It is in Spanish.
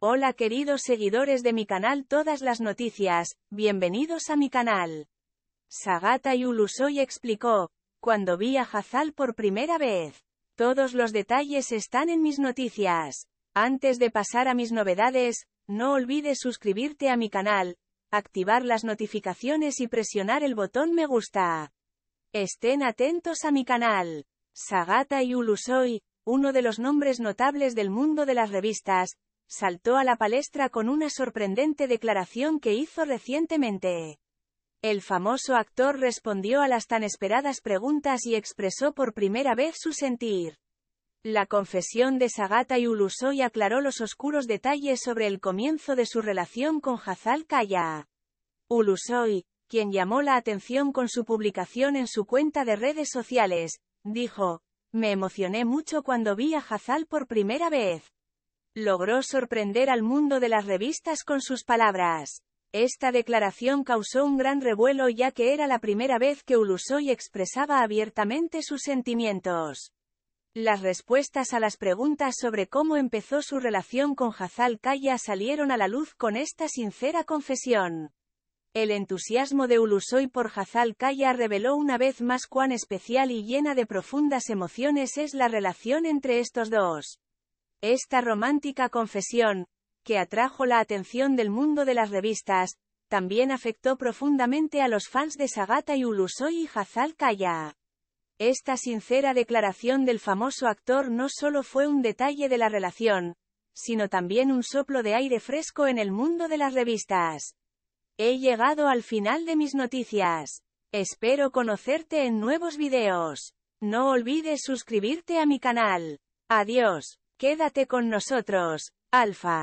Hola queridos seguidores de mi canal Todas las Noticias, bienvenidos a mi canal. Sagata Yulusoy explicó, cuando vi a Hazal por primera vez. Todos los detalles están en mis noticias. Antes de pasar a mis novedades, no olvides suscribirte a mi canal, activar las notificaciones y presionar el botón me gusta. Estén atentos a mi canal. Sagata Yulusoy, uno de los nombres notables del mundo de las revistas, saltó a la palestra con una sorprendente declaración que hizo recientemente. El famoso actor respondió a las tan esperadas preguntas y expresó por primera vez su sentir. La confesión de Sagata y Ulusoy aclaró los oscuros detalles sobre el comienzo de su relación con Hazal Kaya. Ulusoy, quien llamó la atención con su publicación en su cuenta de redes sociales, dijo, me emocioné mucho cuando vi a Hazal por primera vez. Logró sorprender al mundo de las revistas con sus palabras. Esta declaración causó un gran revuelo ya que era la primera vez que Ulusoy expresaba abiertamente sus sentimientos. Las respuestas a las preguntas sobre cómo empezó su relación con Hazal Kaya salieron a la luz con esta sincera confesión. El entusiasmo de Ulusoy por Hazal Kaya reveló una vez más cuán especial y llena de profundas emociones es la relación entre estos dos. Esta romántica confesión, que atrajo la atención del mundo de las revistas, también afectó profundamente a los fans de Sagata y Ulusoy y Hazal Kaya. Esta sincera declaración del famoso actor no solo fue un detalle de la relación, sino también un soplo de aire fresco en el mundo de las revistas. He llegado al final de mis noticias. Espero conocerte en nuevos videos. No olvides suscribirte a mi canal. Adiós. Quédate con nosotros, Alfa.